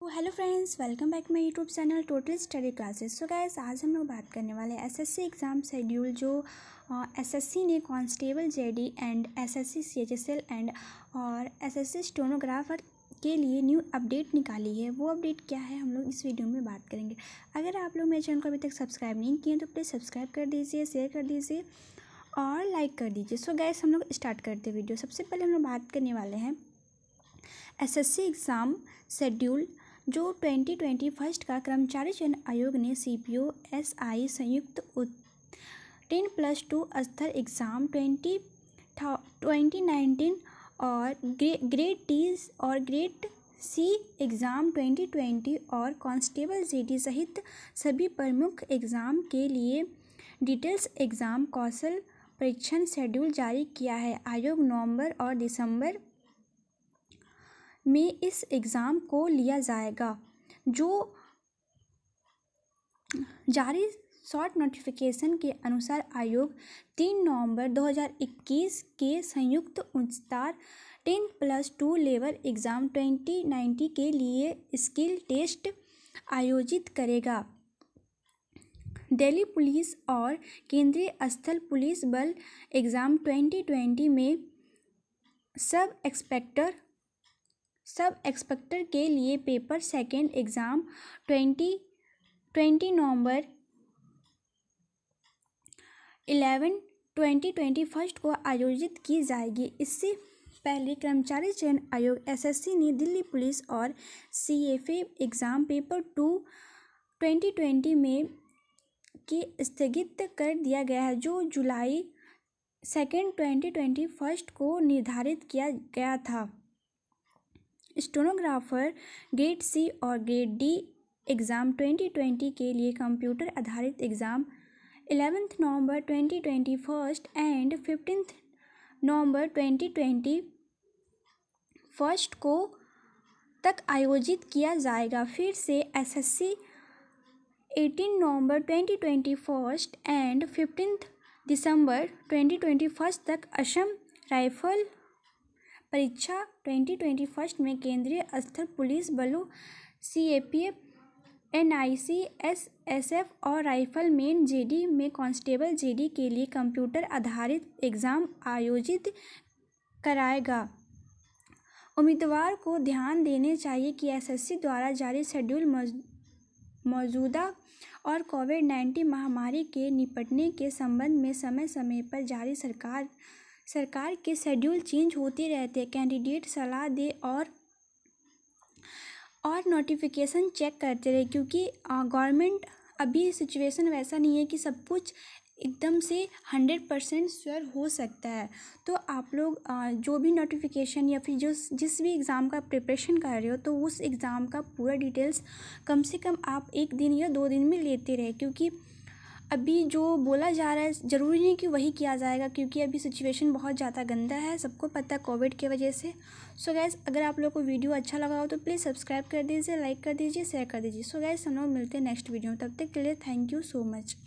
तो hello friends welcome back my YouTube channel total study classes so guys आज हम लोग बात करने वाले हैं एसएससी एग्ज़ाम शेड्यूल जो एसएससी ने constable GD and SSC CHSL and और एसएससी स्टोनोग्राफर के लिए न्यू अपडेट निकाली है वो अपडेट क्या है हम लोग इस वीडियो में बात करेंगे अगर आप लोग मेरे चैनल को अभी तक सब्सक्राइब नहीं किए तो प्लीज़ सब्सक्राइब कर दीजिए शेयर कर दीजिए और लाइक कर दीजिए सो गैस हम लोग स्टार्ट करते वीडियो सबसे पहले हम लोग बात करने वाले हैं एस एग्ज़ाम शेड्यूल जो ट्वेंटी ट्वेंटी फर्स्ट का कर्मचारी चयन आयोग ने सी पी ओ एस आई संयुक्त टेन प्लस टू स्तर एग्ज़ाम ट्वेंटी ट्वेंटी नाइनटीन और ग्रे, ग्रेड टी और ग्रेड सी एग्ज़ाम 2020 और कांस्टेबल जीडी सहित सभी प्रमुख एग्ज़ाम के लिए डिटेल्स एग्ज़ाम कौशल परीक्षण शेड्यूल जारी किया है आयोग नवंबर और दिसंबर में इस एग्ज़ाम को लिया जाएगा जो जारी शॉर्ट नोटिफिकेशन के अनुसार आयोग तीन नवंबर 2021 के संयुक्त उच्चतर ten plus two level exam 2090 के लिए स्किल टेस्ट आयोजित करेगा दिल्ली पुलिस और केंद्रीय स्थल पुलिस बल एग्ज़ाम 2020 में सब इंस्पेक्टर सब एक्सपेक्टर के लिए paper second exam twenty twenty नवंबर इलेवन ट्वेंटी ट्वेंटी फर्स्ट को आयोजित की जाएगी इससे पहले कर्मचारी चयन आयोग एसएससी ने दिल्ली पुलिस और CFA exam paper two twenty twenty में की स्थगित कर दिया गया है जो जुलाई सेकेंड ट्वेंटी ट्वेंटी फर्स्ट को निर्धारित किया गया था स्टोनोग्राफर ग्रेड सी और ग्रेड डी एग्ज़ाम 2020 के लिए कंप्यूटर आधारित एग्ज़ाम एलेवेंथ नवंबर 2020 फर्स्ट एंड फिफ्टीन नवंबर 2020 फर्स्ट को तक आयोजित किया जाएगा फिर से एसएससी 18 नवंबर 2020 फर्स्ट एंड फिफ्टीन दिसंबर ट्वेंटी फर्स्ट तक असम राइफल परीक्षा ट्वेंटी ट्वेंटी फर्स्ट में केंद्रीय स्थल पुलिस बलों C A P F N I C S S F और राइफल मैन जे डी में कांस्टेबल जे डी के लिए कंप्यूटर आधारित एग्ज़ाम आयोजित कराएगा उम्मीदवार को ध्यान देने चाहिए कि एसएससी द्वारा जारी शेड्यूल मौजूदा और कोविड नाइन्टीन महामारी के निपटने के संबंध में समय समय पर जारी सरकार सरकार के शेड्यूल चेंज होते रहते कैंडिडेट सलाह दे और और नोटिफिकेशन चेक करते रहे क्योंकि गवर्नमेंट अभी सिचुएशन वैसा नहीं है कि सब कुछ एकदम से हंड्रेड परसेंट श्योर हो सकता है तो आप लोग जो भी नोटिफिकेशन या फिर जो जिस भी एग्ज़ाम का प्रिपरेशन कर रहे हो तो उस एग्ज़ाम का पूरा डिटेल्स कम से कम आप एक दिन या दो दिन में लेते रहे क्योंकि अभी जो बोला जा रहा है ज़रूरी नहीं कि वही किया जाएगा क्योंकि अभी सिचुएशन बहुत ज़्यादा गंदा है सबको पता है कोविड की वजह से सो गैस अगर आप लोग को वीडियो अच्छा लगा हो तो प्लीज़ सब्सक्राइब कर दीजिए लाइक कर दीजिए शेयर कर दीजिए सो गैस हम लोग मिलते हैं नेक्स्ट वीडियो में तब तक के लिए थैंक यू सो मच